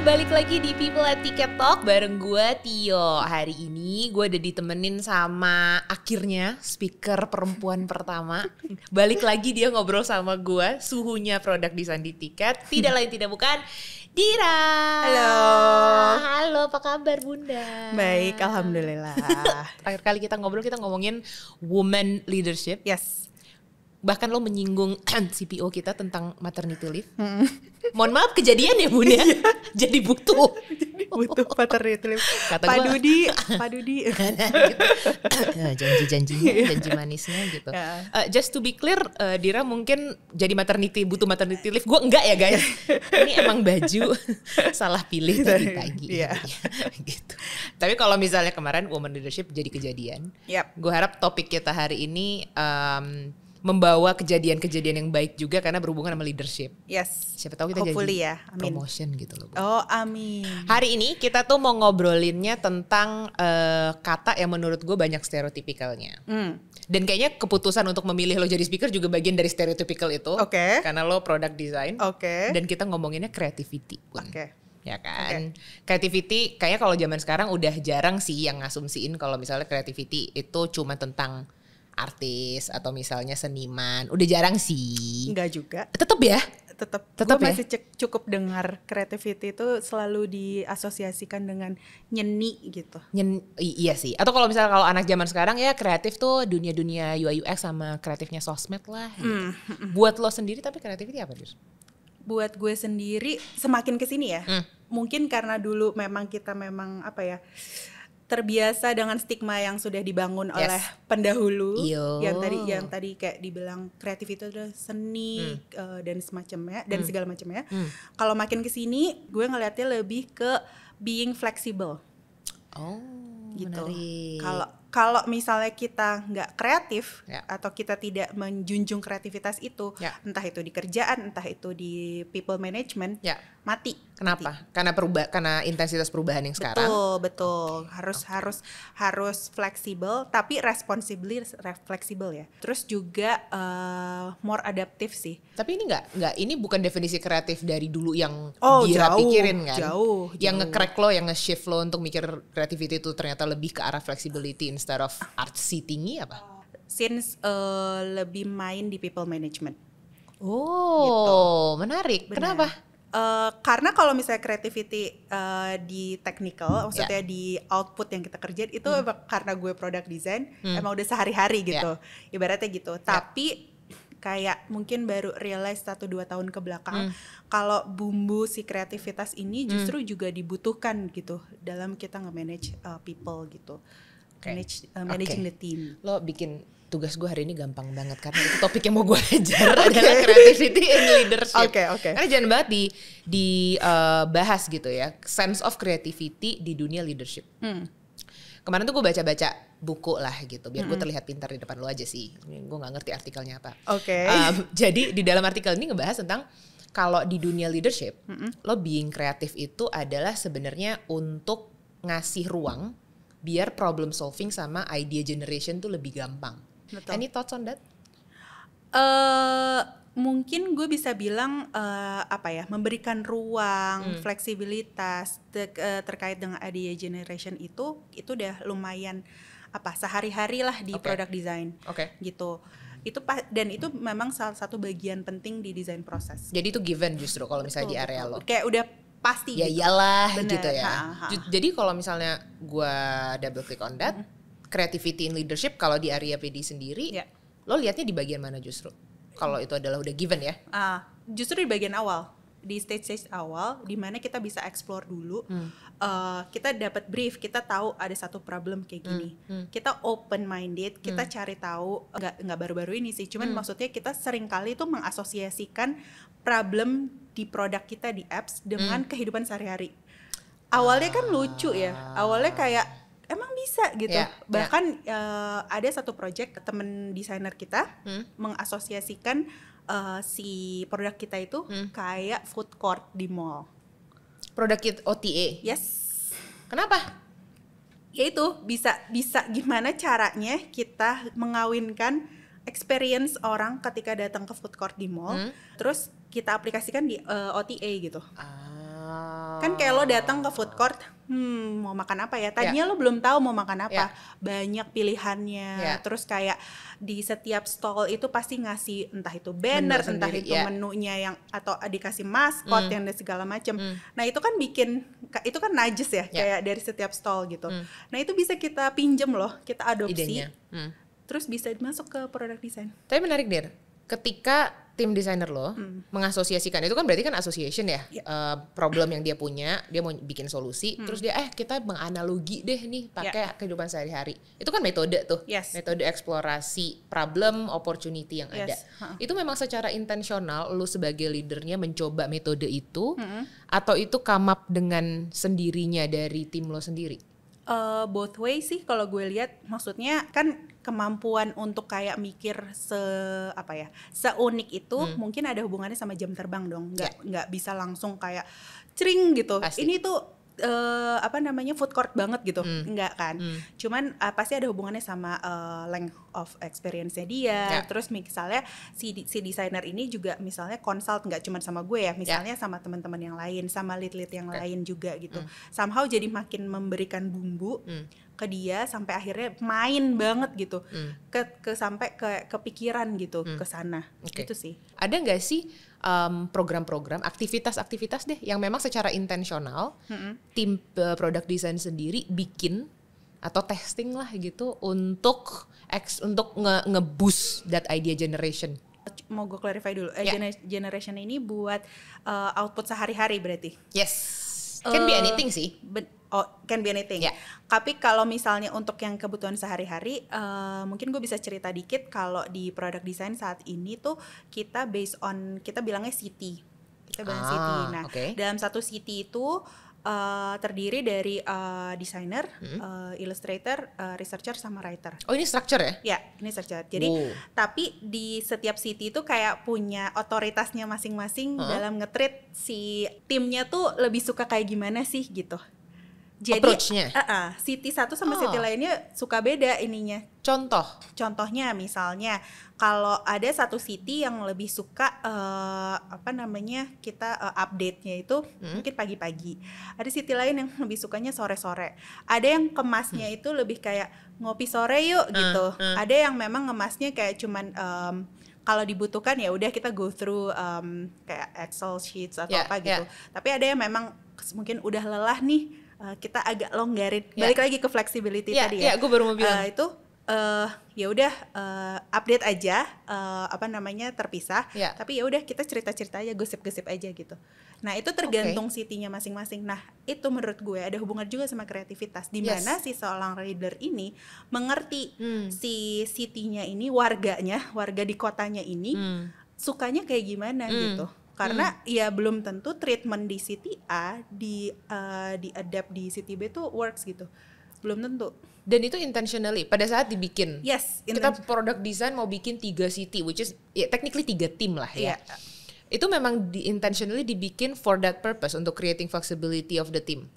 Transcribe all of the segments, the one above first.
balik lagi di People at Ticket Talk bareng gue Tio. Hari ini gue ada ditemenin sama akhirnya speaker perempuan pertama. Balik lagi dia ngobrol sama gue, suhunya produk desain di tiket. Tidak lain tidak bukan Dira. Halo. Halo, apa kabar Bunda? Baik, alhamdulillah. Terakhir kali kita ngobrol kita ngomongin woman leadership. Yes bahkan lo menyinggung CPO kita tentang maternity leave. Hmm. Mohon maaf kejadian ya bun ya. Iya. Jadi butuh. Jadi butuh maternity leave. Kata Pak Dudi, Pak Dudi. Nah, nah, gitu. eh, janji-janjinya, iya. janji manisnya gitu. Yeah. Iya. Uh, just to be clear, uh, Dira mungkin jadi maternity butuh maternity leave. Gue enggak ya guys. Ini emang baju salah pilih tadi pagi. Yeah. gitu. Tapi kalau misalnya kemarin woman leadership jadi kejadian. Yep. Gue harap topik kita hari ini um, membawa kejadian-kejadian yang baik juga karena berhubungan sama leadership. Yes. Siapa tahu kita Hopefully jadi ya. Amin. promotion gitu loh. Bu. Oh, amin. Hari ini kita tuh mau ngobrolinnya tentang uh, kata yang menurut gue banyak stereotipikalnya. Mm. Dan kayaknya keputusan untuk memilih lo jadi speaker juga bagian dari stereotipikal itu. Oke. Okay. Karena lo product design. Oke. Okay. Dan kita ngomonginnya creativity. Oke. Okay ya kan. Okay. Creativity kayaknya kalau zaman sekarang udah jarang sih yang ngasumsiin kalau misalnya creativity itu cuma tentang artis atau misalnya seniman udah jarang sih Enggak juga tetap ya tetap tetap ya? masih cukup dengar creativity itu selalu diasosiasikan dengan nyeni gitu. Nyen, iya sih. Atau kalau misalnya kalau anak zaman sekarang ya kreatif tuh dunia-dunia UI UX sama kreatifnya sosmed lah. Gitu. Mm. Buat lo sendiri tapi creativity apa, Dir? Buat gue sendiri semakin kesini ya. Mm. Mungkin karena dulu memang kita memang apa ya? terbiasa dengan stigma yang sudah dibangun yes. oleh pendahulu Iyo. yang tadi yang tadi kayak dibilang kreatif itu adalah seni hmm. uh, dan semacamnya dan hmm. segala macamnya. Hmm. Kalau makin kesini, gue ngelihatnya lebih ke being flexible. Oh, gitu. Kalau kalau misalnya kita nggak kreatif yeah. atau kita tidak menjunjung kreativitas itu, yeah. entah itu di kerjaan, entah itu di people management, yeah mati. Kenapa? Mati. Karena perubah karena intensitas perubahan yang sekarang. Betul, betul. Harus okay. harus harus fleksibel tapi responsibly fleksibel ya. Terus juga uh, more adaptif sih. Tapi ini enggak enggak ini bukan definisi kreatif dari dulu yang oh, dia pikirin kan. Jauh, jauh. Yang nge-crack lo, yang nge-shift lo untuk mikir kreativitas itu ternyata lebih ke arah flexibility instead of artsy tinggi apa? Since uh, lebih main di people management. Oh, gitu. menarik. Benar. Kenapa? Uh, karena kalau misalnya creativity uh, di technical, hmm, maksudnya yeah. di output yang kita kerjain itu hmm. karena gue product design hmm. emang udah sehari-hari ya. gitu, yeah. ibaratnya gitu. Yeah. Tapi kayak mungkin baru realize satu dua tahun ke belakang hmm. kalau bumbu si kreativitas ini hmm. justru hmm. juga dibutuhkan gitu dalam kita nge-manage uh, people gitu. Okay. Manage, uh, managing okay. the team. Lo bikin tugas gue hari ini gampang banget karena itu topik yang mau gue ajar okay. adalah creativity and leadership. Oke, okay, oke. Okay. Karena jangan banget di dibahas eh, uh, gitu ya, sense of creativity di dunia leadership. Hmm. Kemarin tuh gue baca-baca buku lah gitu, biar gue hmm. terlihat pintar di depan lo aja sih. Gue nggak ngerti artikelnya apa. Oke. Okay. Um, jadi di dalam artikel ini ngebahas tentang kalau di dunia leadership, mm -hmm. lo being kreatif itu adalah sebenarnya untuk ngasih ruang biar problem solving sama idea generation tuh lebih gampang. Betul. Any thoughts on that? Uh, mungkin gue bisa bilang uh, apa ya memberikan ruang hmm. fleksibilitas te uh, terkait dengan idea generation itu itu udah lumayan apa sehari-hari lah di okay. product design okay. gitu itu dan itu memang salah satu bagian penting di desain proses jadi itu given justru kalau misalnya betul, di area betul. lo kayak udah pasti ya gitu. iyalah Bener. gitu ya ha, ha. jadi kalau misalnya gue double click on that hmm creativity in leadership kalau di area PD sendiri, yeah. lo liatnya di bagian mana justru? Kalau itu adalah udah given ya? Uh, justru di bagian awal di stage-stage awal di mana kita bisa explore dulu hmm. uh, kita dapat brief kita tahu ada satu problem kayak gini hmm. Hmm. kita open minded kita hmm. cari tahu nggak nggak baru-baru ini sih cuman hmm. maksudnya kita sering kali itu mengasosiasikan problem di produk kita di apps dengan hmm. kehidupan sehari-hari awalnya kan lucu ya ah. awalnya kayak emang bisa gitu yeah, ya. bahkan yeah. Uh, ada satu project temen desainer kita hmm. mengasosiasikan uh, si produk kita itu hmm. kayak food court di mall produk kita OTA yes kenapa ya itu bisa bisa gimana caranya kita mengawinkan experience orang ketika datang ke food court di mall hmm. terus kita aplikasikan di uh, eh, OTA gitu ah Kan kayak lo datang ke food court, hmm mau makan apa ya? Tadinya yeah. lo belum tahu mau makan apa. Yeah. Banyak pilihannya. Yeah. Terus kayak di setiap stall itu pasti ngasih entah itu banner, Menu entah itu yeah. menunya yang atau dikasih maskot mm. yang dan segala macam. Mm. Nah, itu kan bikin itu kan najis ya yeah. kayak dari setiap stall gitu. Mm. Nah, itu bisa kita pinjem loh, kita adopsi. Mm. Terus bisa masuk ke produk desain. Tapi menarik, Dir. Ketika tim desainer lo hmm. mengasosiasikan itu kan berarti kan association ya yeah. Ya. uh, problem yang dia punya dia mau bikin solusi hmm. terus dia eh kita menganalogi deh nih pakai yeah. kehidupan sehari-hari itu kan metode tuh yes. metode eksplorasi problem opportunity yang yes. ada huh. itu memang secara intensional lo sebagai leadernya mencoba metode itu hmm. atau itu kamap dengan sendirinya dari tim lo sendiri uh, both way sih kalau gue lihat maksudnya kan kemampuan untuk kayak mikir se apa ya seunik itu hmm. mungkin ada hubungannya sama jam terbang dong nggak yeah. nggak bisa langsung kayak cering gitu Pasti. ini tuh uh, apa namanya food court banget gitu hmm. enggak kan hmm. cuman uh, pasti ada hubungannya sama uh, length of experience-nya dia yeah. terus misalnya si si desainer ini juga misalnya consult nggak cuma sama gue ya, ya. misalnya yeah. sama teman-teman yang lain sama lead-lead yang okay. lain juga gitu hmm. somehow jadi makin memberikan bumbu hmm ke dia sampai akhirnya main banget gitu hmm. ke ke sampai ke kepikiran gitu hmm. ke sana okay. gitu sih ada nggak sih um, program-program aktivitas-aktivitas deh yang memang secara intensional hmm. tim uh, product design sendiri bikin atau testing lah gitu untuk ex, untuk nge, nge that idea generation mau gue clarify dulu. Yeah. Uh, ya. generation ini buat uh, output sehari-hari berarti. Yes. Can uh, be e, anything sih. But, oh can be anything. Yeah. Tapi kalau misalnya untuk yang kebutuhan sehari-hari, uh, mungkin gue bisa cerita dikit kalau di product design saat ini tuh kita based on kita bilangnya city, kita bilang ah, city. Nah, okay. dalam satu city itu Uh, terdiri dari uh, eh, desainer, hmm. uh, illustrator, uh, researcher, sama writer. Oh ini structure ya? Ya ini structure. Jadi wow. tapi di setiap city itu kayak punya otoritasnya masing-masing huh? dalam ngetrit si timnya tuh lebih suka kayak gimana sih gitu jadi approach Uh -uh, city satu sama oh. city lainnya suka beda ininya. Contoh. Contohnya misalnya kalau ada satu city yang lebih suka uh, apa namanya kita uh, update-nya itu hmm. mungkin pagi-pagi. Ada city lain yang lebih sukanya sore-sore. Ada yang kemasnya hmm. itu lebih kayak ngopi sore yuk hmm. gitu. Hmm. Ada yang memang ngemasnya kayak cuman um, kalau dibutuhkan ya udah kita go through um, kayak Excel sheets atau yeah, apa ya. gitu. Yeah. Tapi ada yang memang mungkin udah lelah nih uh, kita agak longgarin yeah. balik lagi ke flexibility yeah, tadi ya. yeah, gue baru mau eh, bilang. Uh, itu uh, ya udah uh, update aja uh, apa namanya terpisah yeah. tapi ya udah kita cerita-cerita aja gosip-gosip aja gitu nah itu tergantung okay. city-nya masing-masing nah itu menurut gue ada hubungan juga sama kreativitas di mana yes. si seorang reader ini mengerti hmm. si city-nya ini warganya warga di kotanya ini hmm. sukanya kayak gimana hmm. gitu karena hmm. ya belum tentu treatment di city A di uh, di adapt di city B tuh works gitu belum tentu dan itu intentionally pada saat dibikin yes kita produk desain mau bikin tiga city which is ya technically tiga tim lah ya yeah. itu memang di intentionally dibikin for that purpose untuk creating flexibility of the team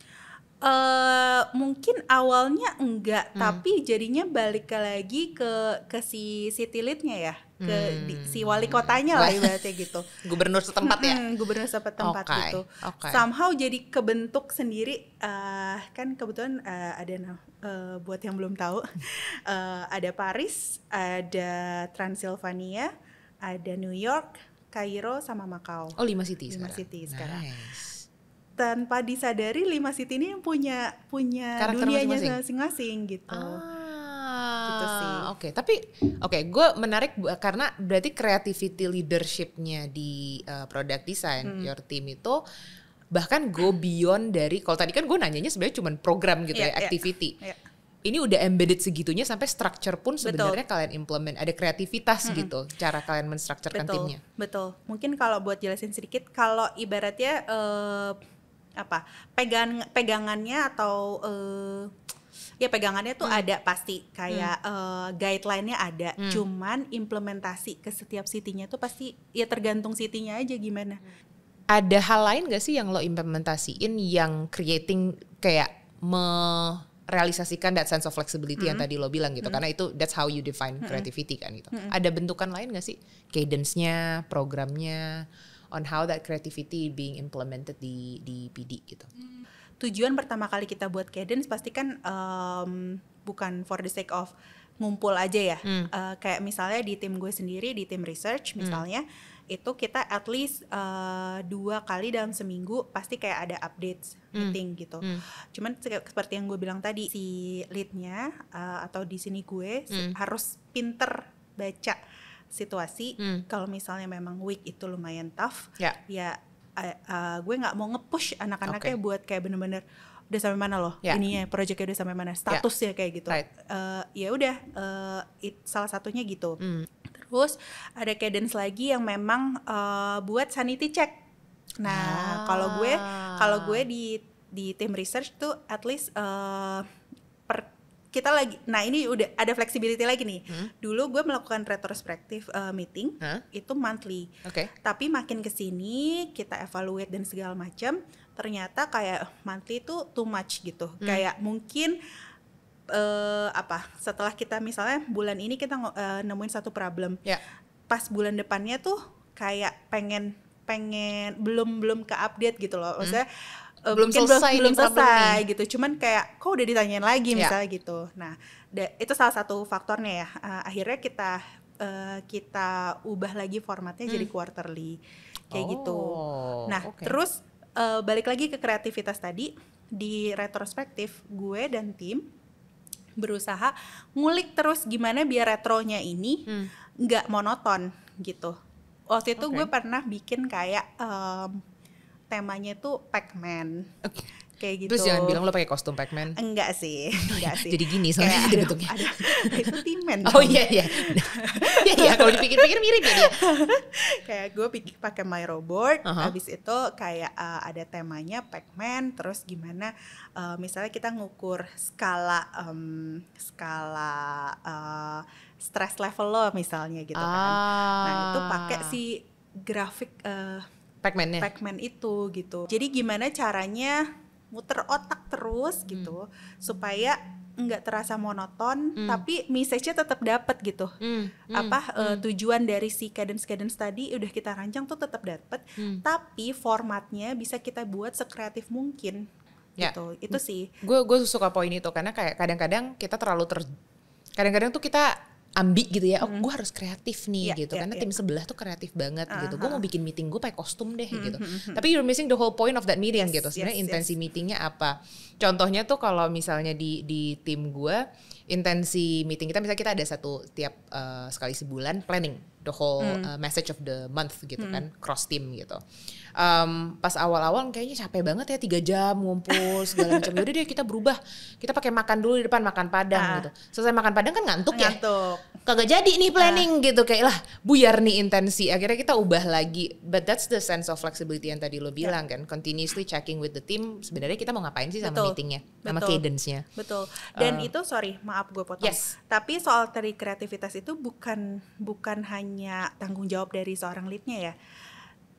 Uh, mungkin awalnya enggak, hmm. tapi jadinya balik ke lagi ke ke si city leadnya ya ke hmm. di, si wali kotanya lah ibaratnya gitu. gubernur setempat ya. Hmm, gubernur setempat okay. gitu. Okay. Somehow jadi kebentuk sendiri uh, kan kebetulan uh, ada uh, buat yang belum tahu uh, ada Paris, ada Transylvania, ada New York, Kairo sama Makau. Oh, lima city lima sekarang. city sekarang. Nice tanpa disadari lima city ini punya punya Karakter dunianya masing-masing gitu. Ah gitu sih. Ah, oke, okay. tapi oke, okay, gue menarik karena berarti creativity leadershipnya di uh, product design hmm. your team itu bahkan go beyond dari kalau tadi kan gue nanyanya sebenarnya cuma program gitu yeah, ya, iya. activity. Yeah, yeah. Ini udah embedded segitunya sampai structure pun sebenarnya kalian implement ada kreativitas mm -hmm. gitu cara kalian menstrukturkan timnya. Betul. Mungkin kalau buat jelasin sedikit kalau ibaratnya uh, apa pegangan pegangannya atau uh, ya pegangannya tuh hmm. ada pasti kayak hmm. uh, guideline-nya ada hmm. cuman implementasi ke setiap city-nya tuh pasti ya tergantung city-nya aja gimana ada hal lain gak sih yang lo implementasiin yang creating kayak merealisasikan that sense of flexibility mm. yang hmm. tadi lo bilang gitu mm. karena itu that's how you define mm. creativity kan gitu mm. ada bentukan lain gak sih cadence-nya programnya on how that creativity being implemented di di PD gitu hmm tujuan pertama kali kita buat cadence pasti kan um, bukan for the sake of ngumpul aja ya. Hmm. Uh, kayak misalnya di tim gue sendiri di tim research hmm. misalnya hmm. itu kita at least uh, dua kali dalam seminggu pasti kayak ada update hmm. meeting gitu. Hmm. Cuman seperti yang gue bilang tadi si leadnya uh, atau di sini gue hmm. harus pinter baca situasi. Hmm. Kalau misalnya memang week itu lumayan tough, yeah. ya, ya uh, uh, gue nggak mau ngepush anak-anaknya okay. buat kayak bener-bener udah sampai mana loh yeah. ya proyeknya udah sampai mana status yeah. ya kayak gitu right. uh, ya udah uh, salah satunya gitu mm. terus ada cadence lagi yang memang uh, buat sanity check nah ah. kalau gue kalau ah. gue di di tim research tuh at least uh, per kita lagi nah ini udah ada flexibility lagi nih hmm? dulu gue melakukan retrospektif uh, meeting huh? itu monthly okay. tapi makin kesini kita evaluate dan segala macam ternyata kayak monthly itu too much gitu hmm. kayak mungkin uh, apa setelah kita misalnya bulan ini kita uh, nemuin satu problem yeah. pas bulan depannya tuh kayak pengen pengen belum belum ke update gitu loh hmm. maksudnya hmm uh, belum selesai belum, selesai gitu cuman kayak kok udah ditanyain lagi yeah. misalnya gitu nah itu salah satu faktornya ya uh, akhirnya kita uh, kita ubah lagi formatnya hmm. jadi quarterly kayak gitu. oh, gitu nah okay. terus uh, balik lagi ke kreativitas tadi di retrospektif gue dan tim berusaha ngulik terus gimana biar retronya ini hmm. nggak hmm. monoton gitu waktu itu okay. gue pernah bikin kayak um, temanya itu Pac-Man. Okay. Kayak gitu. Terus jangan bilang lo pakai kostum Pac-Man. Enggak sih, oh, enggak iya. sih. Jadi gini soalnya kayak, bentuknya. Ada, itu Timen. Oh iya iya. Iya iya kalau dipikir-pikir mirip ya kayak gue pikir pakai My Robot, uh -huh. habis itu kayak uh, ada temanya Pac-Man, terus gimana uh, misalnya kita ngukur skala um, skala uh, stress level lo misalnya gitu ah. kan. Nah, itu pakai ah. si grafik uh, pacman man nya Pacman itu gitu. Jadi gimana caranya muter otak terus hmm. gitu supaya nggak terasa monoton hmm. tapi message-nya tetap dapat gitu Hmm. Hmm. apa uh, tujuan dari si cadence cadence tadi udah kita rancang tuh tetap dapat hmm. tapi formatnya bisa kita buat sekreatif mungkin ya. gitu itu hmm. sih gue gue suka poin itu karena kayak kadang-kadang kita terlalu ter kadang-kadang tuh kita Ambik gitu ya, oh mm-hmm. gue harus kreatif nih yeah, gitu, yeah, karena yeah. tim sebelah tuh kreatif banget uh ah, -huh. gitu. Gue ah, mau ah. bikin meeting gue pakai kostum deh mm -hmm. gitu. Mm-hmm. Tapi you're missing the whole point of that meeting yes, gitu. Sebenarnya yes, intensi yes. meetingnya apa? Contohnya tuh kalau misalnya di di tim gue intensi meeting kita misalnya kita ada satu tiap uh, sekali sebulan planning the whole mm. uh, message of the month gitu mm. kan cross team gitu um, pas awal-awal kayaknya capek banget ya tiga jam ngumpul segala macam. Yaudah deh kita berubah, kita pakai makan dulu di depan makan padang ah. gitu. Selesai makan padang kan ngantuk, ya? ngantuk. ya. Kagak jadi nih ah. planning ah. gitu kayak lah buyar nih intensi. Akhirnya kita ubah lagi. But that's the sense of flexibility yang tadi lo ya. bilang yeah. kan. Continuously checking with the team. Sebenarnya kita mau ngapain sih sama Betul. meetingnya, sama Betul. cadence-nya. Betul. Dan uh. itu sorry maaf gue potong. Yes. Tapi soal tadi kreativitas itu bukan bukan hanya tanggung jawab dari seorang leadnya ya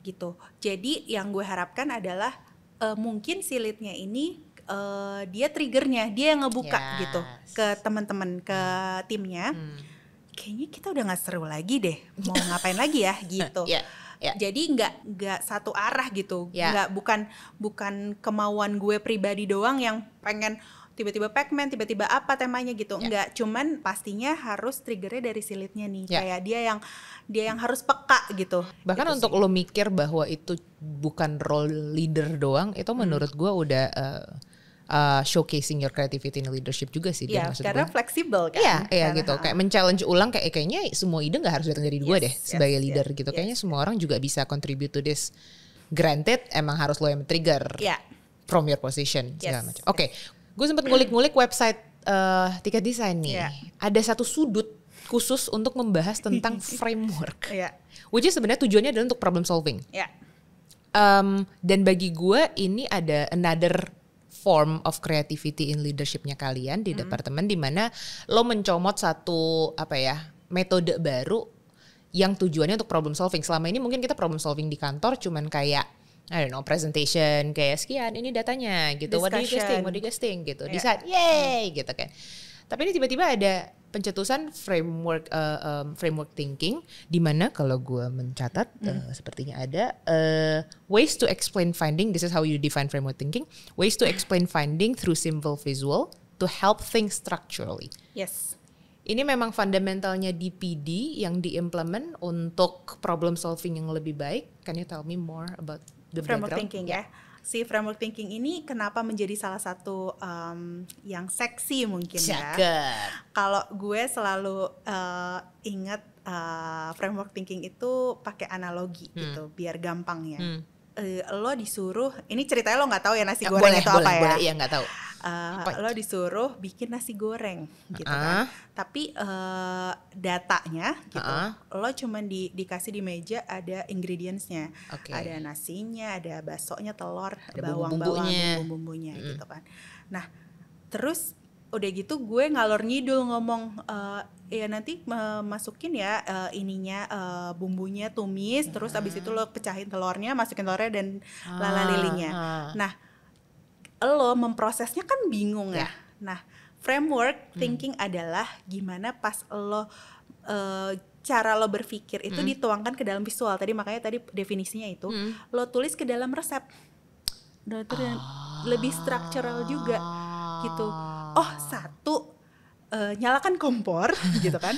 gitu. Jadi yang gue harapkan adalah uh, mungkin silitnya ini uh, dia triggernya, dia yang ngebuka yes. gitu ke teman-teman ke hmm. timnya. Hmm. Kayaknya kita udah nggak seru lagi deh. Mau ngapain lagi ya gitu. yeah. Yeah. Jadi nggak nggak satu arah gitu. Yeah. Nggak bukan bukan kemauan gue pribadi doang yang pengen tiba-tiba Pacman, tiba-tiba apa temanya gitu. Yeah. Enggak, cuman pastinya harus triggernya dari silitnya nih. Yeah. Kayak dia yang dia yang harus peka gitu. Bahkan gitu untuk sih. lo mikir bahwa itu bukan role leader doang, itu hmm. menurut gua udah uh, uh, showcasing your creativity and leadership juga sih. Iya, dia, karena fleksibel kan. Iya, iya gitu. Kayak men-challenge ulang kayak eh, kayaknya semua ide nggak harus datang dari yes, deh yes, sebagai leader gitu. yes, gitu. Yes. Kayaknya semua orang juga bisa contribute to this. Granted, emang harus lo yang trigger. Yeah. From your position yes, macam. Oke, okay. yes Gue sempat ngulik-ngulik website uh, tiket desain nih. Yeah. Ada satu sudut khusus untuk membahas tentang framework. Yeah. Which is sebenarnya tujuannya adalah untuk problem solving. Yeah. Iya. Um, dan bagi gue ini ada another form of creativity in leadershipnya kalian di mm. departemen di mana lo mencomot satu apa ya metode baru yang tujuannya untuk problem solving. Selama ini mungkin kita problem solving di kantor cuman kayak I don't know presentation kayak sekian ini datanya gitu Discussion. what do you guys think gitu yeah. di saat yay gitu kan tapi ini tiba-tiba ada pencetusan framework uh, um, framework thinking di mana kalau gue mencatat hmm. uh, sepertinya ada uh, ways to explain finding this is how you define framework thinking ways to explain finding through simple visual to help think structurally yes ini memang fundamentalnya DPD yang diimplement untuk problem solving yang lebih baik. Can you tell me more about the framework background. thinking ya. Si framework thinking ini kenapa menjadi salah satu um, yang seksi mungkin Jaga. ya? Kalau gue selalu uh, ingat uh, framework thinking itu pakai analogi hmm. gitu, biar ya. Hmm uh, lo disuruh ini ceritanya lo nggak tahu ya nasi ya, goreng boleh, itu boleh, apa ya? boleh, ya? Iya nggak tahu. Uh, lo disuruh bikin nasi goreng gitu uh -uh. kan. Ah. Tapi uh, datanya gitu. Uh -uh. Lo cuman di dikasih di meja ada ingredientsnya. Okay. Ada nasinya, ada baksonya, telur, ada bawang-bawang, bumbu-bumbunya mm. gitu hmm. kan. Nah, terus udah gitu gue ngalor ngidul ngomong uh, Iya nanti eh, masukin ya uh, ininya uh, bumbunya tumis hmm. terus abis itu lo ah. pecahin telurnya masukin telurnya dan ah, lala lilinya ah. nah lo memprosesnya kan bingung ya, ya. nah framework hmm. thinking adalah gimana pas lo uh, cara lo berpikir itu hmm. dituangkan ke dalam visual tadi makanya tadi definisinya itu hmm. lo tulis ke dalam resep nah, dan ah. lebih structural juga gitu oh satu uh, nyalakan kompor gitu kan.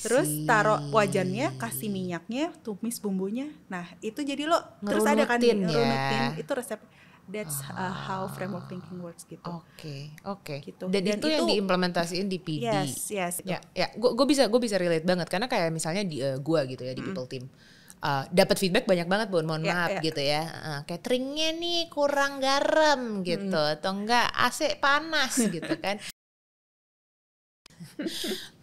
terus taruh wajannya, kasih minyaknya, tumis bumbunya. Nah, itu jadi lo terus ada kan ya? itu resep That's uh, ah. how framework thinking works gitu. Oke, okay, oke. Okay. Gitu. Dan, Dan itu, itu yang diimplementasiin di PD. Yes, yes. Ya, ya. Gue bisa gue bisa relate banget karena kayak misalnya di uh, eh, gue gitu ya di mm. people team. Uh, dapat feedback banyak banget bun mohon yeah, maaf yeah. gitu ya uh, ah, cateringnya nih kurang garam gitu hmm. atau enggak AC panas gitu kan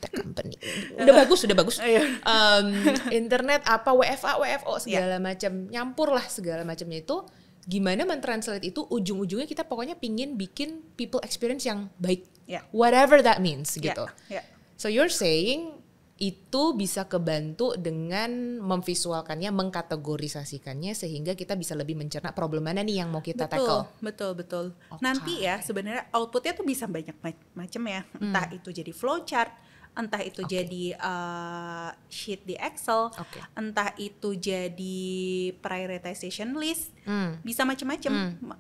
tech company udah bagus udah bagus um, internet apa WFA WFO iya. segala yeah. macam nyampur lah segala macamnya itu gimana mentranslate itu ujung-ujungnya kita pokoknya pingin bikin people experience yang baik yeah. whatever that means gitu yeah. Yeah. so you're saying itu bisa kebantu dengan memvisualkannya, mengkategorisasikannya sehingga kita bisa lebih mencerna problem mana nih yang mau kita betul, tackle. Betul, betul. Okay. Nanti ya sebenarnya outputnya tuh bisa banyak macam ya. Hmm. Entah hmm. itu jadi flowchart, entah itu okay. jadi uh, sheet di Excel, okay. entah itu jadi prioritization list, hmm. bisa macam-macam. Hmm.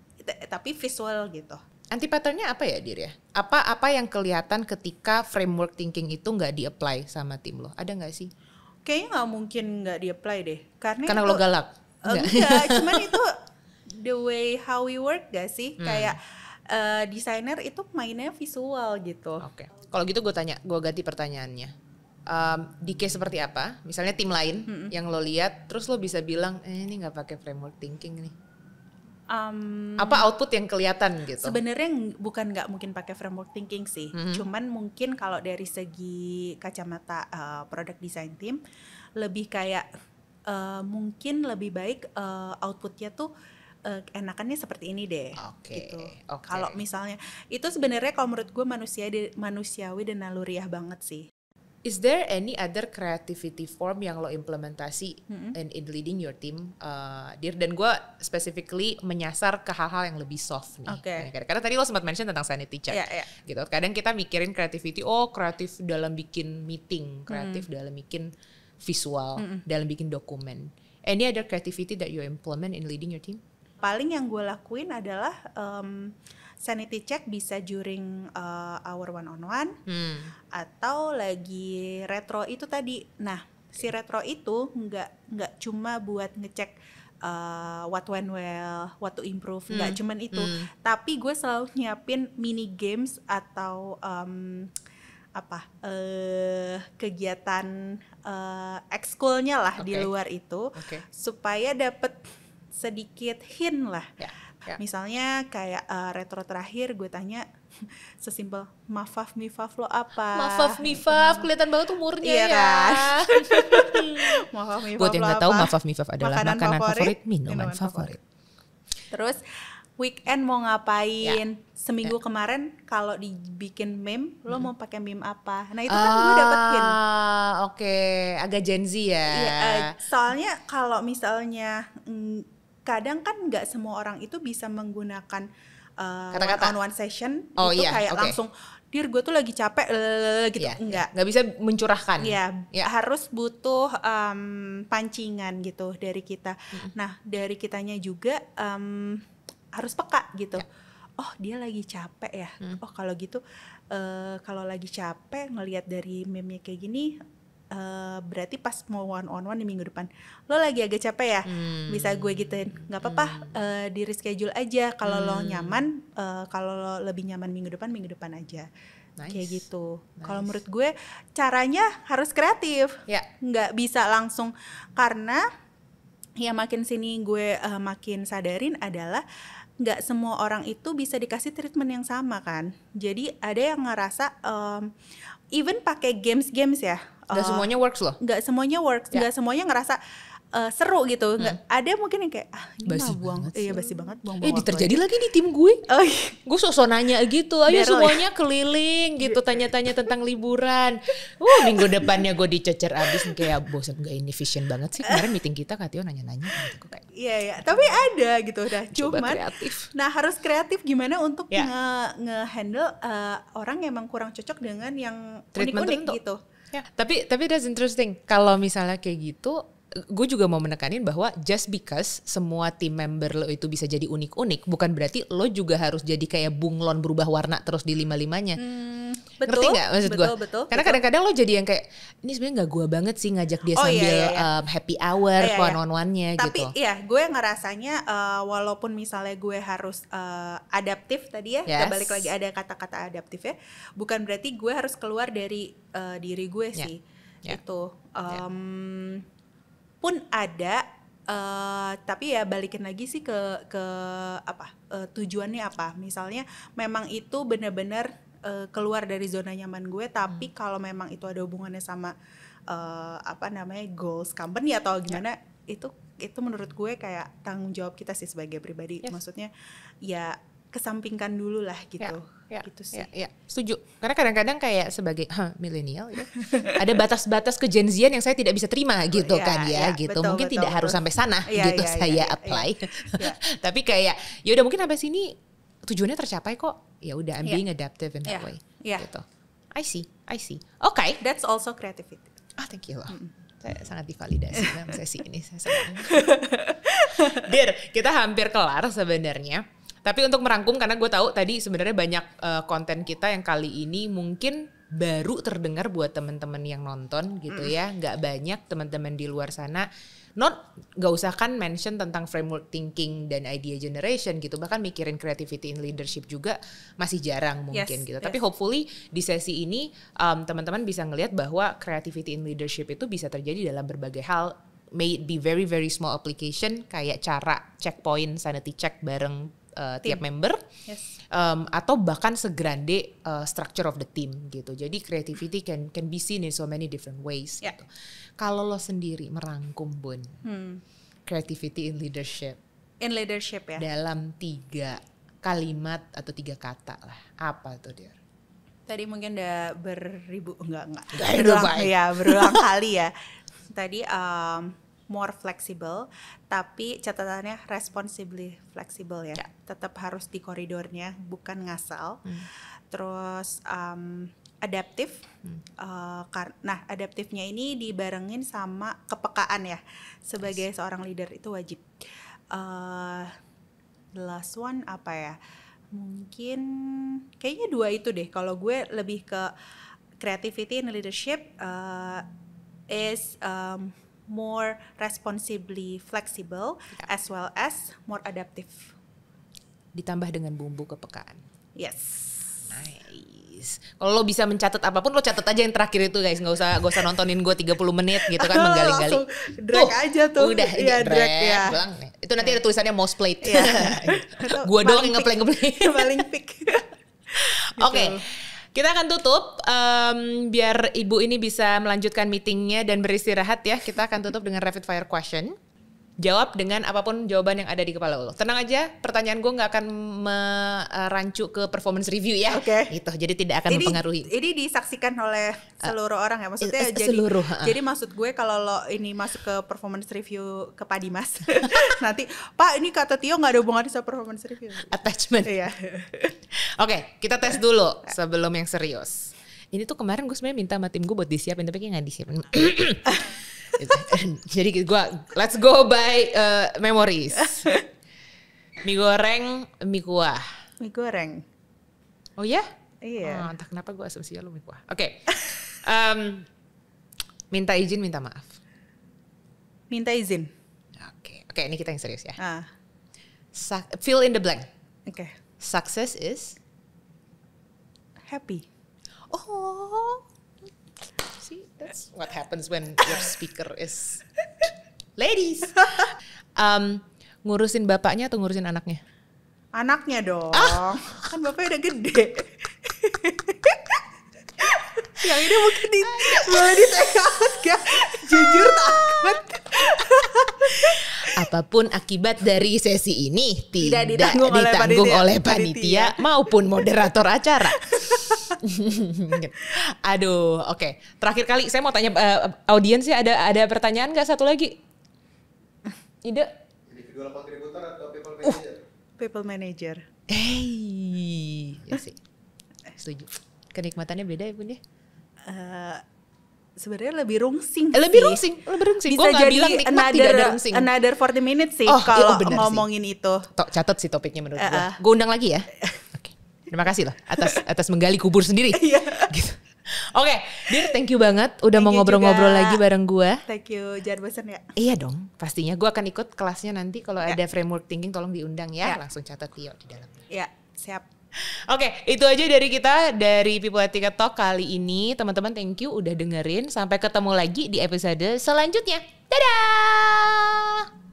Tapi visual gitu anti patternnya apa ya dir ya? Apa apa yang kelihatan ketika framework thinking itu nggak di-apply sama tim lo? Ada nggak sih? Kayaknya nggak mungkin nggak di-apply deh. Karena Karena itu, lo galak. Eh, enggak, enggak cuman itu the way how we work gak sih? Hmm. Kayak uh, desainer itu mainnya visual gitu. Oke. Okay. Kalau gitu gue tanya, gue ganti pertanyaannya um, di case seperti apa misalnya tim lain -hmm. yang lo lihat terus lo bisa bilang eh ini nggak pakai framework thinking nih um, apa output yang kelihatan gitu sebenarnya bukan nggak mungkin pakai framework thinking sih mm -hmm. cuman mungkin kalau dari segi kacamata uh, product design team lebih kayak uh, mungkin lebih baik uh, outputnya tuh uh, enakannya seperti ini deh okay, gitu. Okay. Kalau misalnya itu sebenarnya kalau menurut gue manusia manusiawi dan naluriah banget sih. Is there any other creativity form yang lo implementasi mm-hmm. in, leading your team, uh, Dir? Dan gue specifically menyasar ke hal-hal yang lebih soft nih. Okay. Karena, karena tadi lo sempat mention tentang sanity check, yeah, yeah. gitu. Kadang kita mikirin creativity, oh kreatif dalam bikin meeting, kreatif mm. dalam bikin visual, mm-hmm. dalam bikin dokumen. Any other creativity that you implement in leading your team? Paling yang gue lakuin adalah um, sanity check bisa during uh, our one on one hmm. atau lagi retro itu tadi. Nah, si retro itu nggak nggak cuma buat ngecek uh, what went well, what to improve, nggak hmm. cuman itu. Hmm. Tapi gue selalu nyiapin mini games atau um, apa uh, kegiatan uh, ekskulnya lah okay. di luar itu okay. supaya dapat sedikit hint lah. Yeah Yeah. Misalnya kayak uh, retro terakhir gue tanya sesimpel mafaf mifaf lo apa? Mafaf gitu. mifaf kelihatan banget umurnya iya, ya. Kan? mafaf mifaf. Buat yang nggak tahu mafaf mifaf adalah makanan, makanan favorit, favorit minuman, minuman favorit. favorit. Terus weekend mau ngapain? Yeah. Seminggu yeah. kemarin kalau dibikin meme, lo hmm. mau pakai meme apa? Nah itu kan ah, gue dapetin. Oke, okay. agak Gen Z ya. Yeah, iya, uh, soalnya kalau misalnya mm, kadang kan nggak semua orang itu bisa menggunakan eh, Kata-kata. one on one session oh, itu yeah, kayak okay. langsung dir gue tuh lagi capek uh, gitu yeah, enggak iya. yeah. nggak bisa mencurahkan ya yeah. harus butuh um, pancingan gitu dari kita mm-hmm. nah dari kitanya juga um, harus peka gitu yeah. oh dia lagi capek ya mm. oh kalau gitu uh, kalau lagi capek ngelihat dari meme kayak gini Eh, berarti pas mau one on one di minggu depan lo lagi agak capek ya hmm. bisa gue gituin nggak apa-apa hmm. uh, di reschedule aja kalau hmm. lo nyaman uh, kalau lo lebih nyaman minggu depan minggu depan aja nice. kayak gitu nice. kalau menurut gue caranya harus kreatif yeah. nggak bisa langsung karena ya makin sini gue uh, makin sadarin adalah nggak semua orang itu bisa dikasih treatment yang sama kan jadi ada yang ngerasa um, even pakai games games ya Gak eh, semuanya works loh Gak semuanya works ya. nggak Gak semuanya ngerasa uh, seru gitu hmm. nggak ada mungkin yang kayak ah, ini basi buang banget, iya basi banget buang, eh, terjadi lagi di tim gue oh, iya. gue sosok nanya gitu ayo Daryl, semuanya ya? keliling gitu iya. tanya-tanya tentang liburan uh minggu depannya gue dicecer abis kayak bosan gak inefficient banget sih kemarin meeting kita Katio nanya-nanya gitu, iya iya tapi ada gitu udah cuman kreatif. nah harus kreatif gimana untuk yeah. nge ngehandle uh, orang yang emang kurang cocok dengan yang unik-unik gitu Yeah. Tapi tapi that's interesting. Kalau misalnya kayak gitu, gue juga mau menekanin bahwa just because semua tim member lo itu bisa jadi unik-unik, bukan berarti lo juga harus jadi kayak bunglon berubah warna terus di lima-limanya. Hmm. Betul, Ngerti nggak maksud gue? Betul, Karena kadang-kadang lo jadi yang kayak ini sebenarnya nggak gue banget sih ngajak dia oh, iya, sambil iya, iya. Um, happy hour, iya, iya. one on one-nya gitu. Tapi ya gue ngerasanya uh, walaupun misalnya gue harus uh, adaptif tadi ya, yes. balik lagi ada kata-kata adaptif ya. Bukan berarti gue harus keluar dari uh, diri gue ya. sih. Yeah. yeah. Itu ya. um, yeah. pun ada Uh, tapi ya balikin lagi sih ke ke apa uh, tujuannya apa misalnya memang itu benar-benar uh, keluar dari zona nyaman gue tapi hmm. kalau memang itu ada hubungannya sama uh, apa namanya goals company atau ya. gimana yeah. itu itu menurut gue kayak tanggung jawab kita sih sebagai pribadi yes. maksudnya ya kesampingkan dulu lah gitu yeah, Ya, gitu, ya, gitu ya, sih Ya, ya, setuju karena kadang-kadang kayak sebagai huh, milenial ya ada batas-batas ke yang saya tidak bisa terima gitu ya, kan ya ya gitu betul, mungkin betul, tidak betul. harus sampai sana ya, gitu ya, saya ya, apply Ya, ya. tapi kayak ya udah mungkin sampai sini tujuannya tercapai kok ya udah I'm yeah. being adaptive in that yeah. way. Yeah. Gitu. I see, I see. Oke. Okay. That's also creativity. Ah, oh, thank you loh. Mm. Saya sangat divalidasi dalam sesi ini. Saya sangat Dir, kita hampir kelar sebenarnya. Tapi untuk merangkum karena gue tahu tadi sebenarnya banyak uh, konten kita yang kali ini mungkin baru terdengar buat teman-teman yang nonton gitu ya nggak banyak teman-teman di luar sana not nggak usah kan mention tentang framework thinking dan idea generation gitu bahkan mikirin creativity in leadership juga masih jarang mungkin gitu. yes, gitu yes. tapi hopefully di sesi ini um, teman-teman bisa ngelihat bahwa creativity in leadership itu bisa terjadi dalam berbagai hal may it be very very small application kayak cara checkpoint sanity check bareng uh, tiap member yes. um, atau bahkan segrande uh, structure of the team gitu. Jadi creativity can can be seen in so many different ways. Yeah. Gitu. Kalau lo sendiri merangkum bun hmm. creativity in leadership in leadership ya dalam tiga kalimat atau tiga kata lah apa tuh dia tadi mungkin udah beribu enggak enggak, enggak berulang ya berulang kali ya tadi um, more flexible, tapi catatannya responsibly flexible ya. Yeah. Tetap harus di koridornya, bukan ngasal. Mm. Terus um, adaptif. Mm. Uh, nah, adaptifnya ini dibarengin sama kepekaan ya. Sebagai yes. seorang leader itu wajib. Uh, the last one apa ya? Mungkin kayaknya dua itu deh. Kalau gue lebih ke creativity and leadership uh, is um, more responsibly flexible ya. as well as more adaptive. Ditambah dengan bumbu kepekaan. Yes. Nice. Kalau lo bisa mencatat apapun lo catat aja yang terakhir itu guys, nggak usah gak usah nontonin gue 30 menit gitu kan menggali-gali. Drag tuh, aja tuh. Udah ya, drag, drag ya. Belang, itu nanti iya. ada tulisannya mouse plate. Ya. gue doang yang ngeplay ngeplay. Paling pick. Oke. Okay. Gitu. Kita akan tutup um, biar ibu ini bisa melanjutkan meetingnya dan beristirahat ya. Kita akan tutup dengan rapid fire question jawab dengan apapun jawaban yang ada di kepala lo. Tenang aja, pertanyaan gue nggak akan merancu ke performance review ya. Oke. Okay. Gitu. Jadi tidak akan ini, mempengaruhi. Ini disaksikan oleh ah. seluruh uh, orang ya. Maksudnya uh, jadi seluruh. Uh. Jadi maksud gue kalau lo ini masuk ke performance review ke Pak Dimas nanti, "Pak, ini kata Tio nggak ada hubungannya sama performance review." Attachment. Iya. Oke, okay, kita tes dulu eh. sebelum yang serius. Ini tuh kemarin gue sebenarnya minta sama tim gue buat disiapin tapi kayak nggak disiapin. Jadi gue let's go by uh, memories. mie goreng, mie kuah. Mie goreng. Oh ya? Iya. Oh, entah kenapa gue asumsi lu mie kuah. Oke. Okay. Um, minta izin, minta maaf. Minta izin. Oke. Okay. Oke, okay, ini kita yang serius ya. Ah. fill in the blank. Oke. Okay. Success is happy. Oh, she that's what happens when your speaker is ladies. Um, ngurusin bapaknya atau ngurusin anaknya? Anaknya dong. Ah. Kan bapaknya udah gede. Yang ini mungkin di boleh ditakut gak? Kan? Jujur takut. Apapun akibat dari sesi ini tidak, tidak ditanggung, ditanggung oleh, panitia. oleh panitia maupun moderator acara. Aduh, oke. Okay. Terakhir kali saya mau tanya uh, audiens ya ada ada pertanyaan nggak satu lagi? Ide? Individual contributor atau people oh. manager? Uh, people manager. Hey, ya sih. Eh. Setuju. Kenikmatannya beda ya bun ya? Uh, sebenarnya lebih rungsing lebih sih. lebih rungsing bisa jadi bilang nikmat another, tidak ada rungsing another 40 minutes sih oh, iya, kalau iya, ngomongin sih. itu Tok, catat sih topiknya menurut uh. gue gue undang lagi ya Terima kasih loh atas atas menggali kubur sendiri. Iya. gitu. Oke, okay, Dir, thank you banget udah thank mau ngobrol-ngobrol lagi bareng gue. Thank you, jangan bosan ya. Iya dong, pastinya gue akan ikut kelasnya nanti kalau yeah. ada framework thinking tolong diundang ya. Yeah. Langsung catat Tio di dalamnya. Iya, siap. Oke, okay, itu aja dari kita dari People at Talk kali ini. Teman-teman, thank you udah dengerin. Sampai ketemu lagi di episode selanjutnya. Dadah.